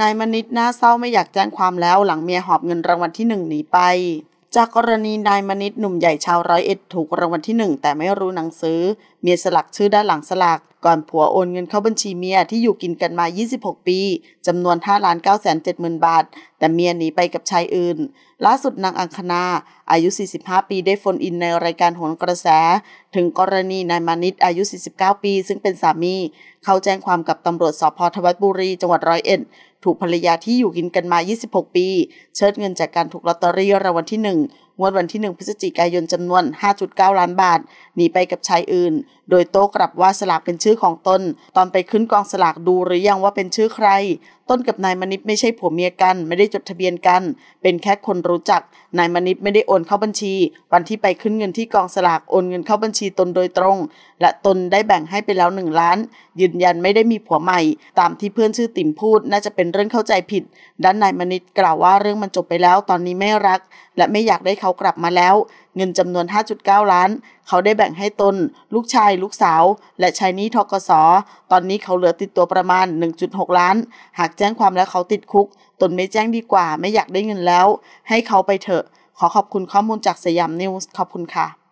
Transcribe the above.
นายมณิตน่าเศร้าไม่อยากแจ้งความแล้วหลังเมียหอบเงินรางวัลที่หนึ่งหนีไป จากกรณีนายมณิตหนุ่มใหญ่ชาวร้อยเอ็ดถูกรางวัลที่หนึ่งแต่ไม่รู้หนังสือเมียสลักชื่อด้านหลังสลักก่อนผัวโอนเงินเข้าบัญชีเมียที่อยู่กินกันมา 26 ปี จำนวน5ล้าน9 7 0 0บาท แต่เมียหนีไปกับชายอื่น ล่าสุดนางอังคณา อายุ 45 ปีได้ฟนอินในรายการโหนกระแส ถึงกรณีนายมานิตอายุ 49 ปีซึ่งเป็นสามี เขาแจ้งความกับตำรวจสพทวัตบุรี จังหวัดร้อยเอ็ด ถูกภรรยาที่อยู่กินกันมา 26 ปี เชิดเงินจากการถูกลอตเตอรี่รางวัลที่1งวดวันที่1พฤศจิกายนจำนวน 5.9 ล้านบาท หนีไปกับชายอื่น โดยโต้กลับว่าสลากเป็นชื่อของตนตอนไปขึ้นกองสลากดูหรือยังว่าเป็นชื่อใครต้นกับนายมณิษไม่ใช่ผัวเมียกัน ไม่ได้จดทะเบียนกัน เป็นแค่คนรู้จัก นายมณิษไม่ได้โอนเข้าบัญชี วันที่ไปขึ้นเงินที่กองสลากโอนเงินเข้าบัญชีตนโดยตรง และตนได้แบ่งให้ไปแล้วหนึ่งล้าน ยืนยันไม่ได้มีผัวใหม่ ตามที่เพื่อนชื่อติ๋มพูดน่าจะเป็นเรื่องเข้าใจผิด ด้านนายมณิษกล่าวว่าเรื่องมันจบไปแล้วตอนนี้ไม่รัก และไม่อยากได้เขากลับมาแล้วเงินจำนวน 5.9 ล้าน เขาได้แบ่งให้ตน ลูกชาย ลูกสาว และใช้นี้ทกศตอนนี้เขาเหลือติดตัวประมาณ 1.6 ล้าน หากแจ้งความแล้วเขาติดคุก ตนไม่แจ้งดีกว่า ไม่อยากได้เงินแล้ว ให้เขาไปเถอะ ขอขอบคุณข้อมูลจากสยามนิวส์ ขอบคุณค่ะ